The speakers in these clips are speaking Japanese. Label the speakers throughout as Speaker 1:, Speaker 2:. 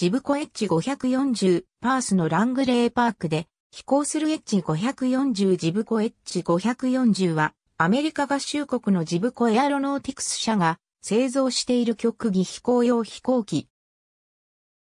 Speaker 1: ジブコエッジ540、パースのラングレーパークで、飛行するエッジ540ジブコエッジ540は、アメリカ合衆国のジブコエアロノーティクス社が製造している極技飛行用飛行機。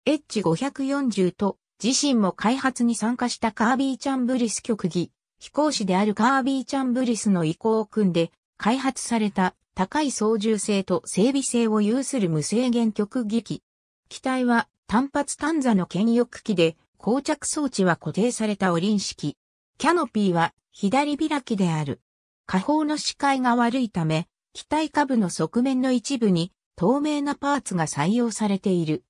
Speaker 1: エッジ540と自身も開発に参加したカービー・チャンブリス極技、飛行士であるカービー・チャンブリスの意向を組んで開発された高い操縦性と整備性を有する無制限極技機。機体は単発単座の剣翼機で、膠着装置は固定されたオリン式。キャノピーは左開きである。下方の視界が悪いため、機体下部の側面の一部に透明なパーツが採用されている。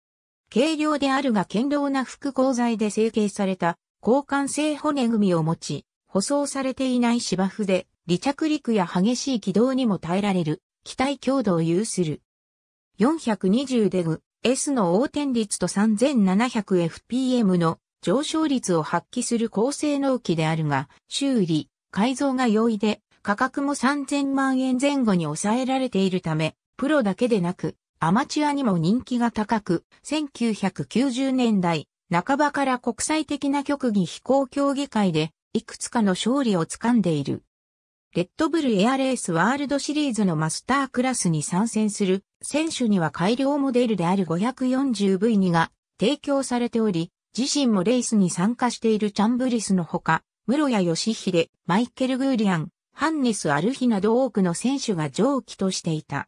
Speaker 1: 軽量であるが堅牢な複合材で成形された交換性骨組みを持ち、舗装されていない芝生で離着陸や激しい軌道にも耐えられる機体強度を有する。420デグ、S の横転率と 3700fpm の上昇率を発揮する高性能機であるが、修理、改造が容易で、価格も3000万円前後に抑えられているため、プロだけでなく、アマチュアにも人気が高く、1990年代、半ばから国際的な極技飛行競技会で、いくつかの勝利をつかんでいる。レッドブルエアレースワールドシリーズのマスタークラスに参戦する選手には改良モデルである 540V2 が提供されており、自身もレースに参加しているチャンブリスのほか、室谷義秀、マイケル・グーリアン、ハンネス・アルヒなど多くの選手が上記としていた。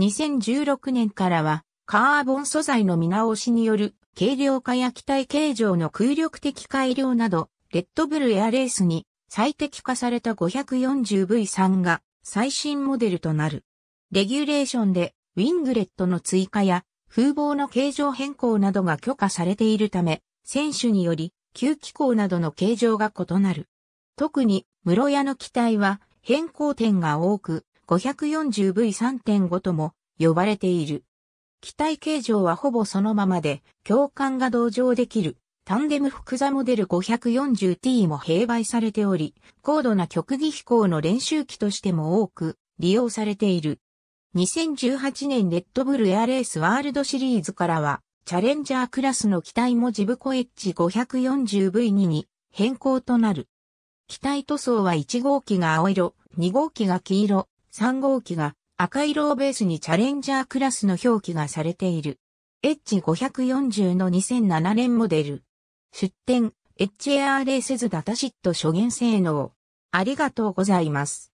Speaker 1: 2016年からは、カーボン素材の見直しによる軽量化や機体形状の空力的改良など、レッドブルエアレースに最適化された 540V3 が最新モデルとなる。レギュレーションでウィングレットの追加や風防の形状変更などが許可されているため、選手により吸気口などの形状が異なる。特に室屋の機体は変更点が多く 540V3.5 とも呼ばれている。機体形状はほぼそのままで、共感が同乗できるタンデム複座モデル 540T も併売されており、高度な極技飛行の練習機としても多く利用されている。2018年レッドブルエアレースワールドシリーズからは、チャレンジャークラスの機体もジブコエッジ 540V2 に変更となる。機体塗装は1号機が青色、2号機が黄色、3号機が赤色をベースにチャレンジャークラスの表記がされている。エッジ540の2007年モデル。出展、h a r ずダタシット初言性能。ありがとうございます。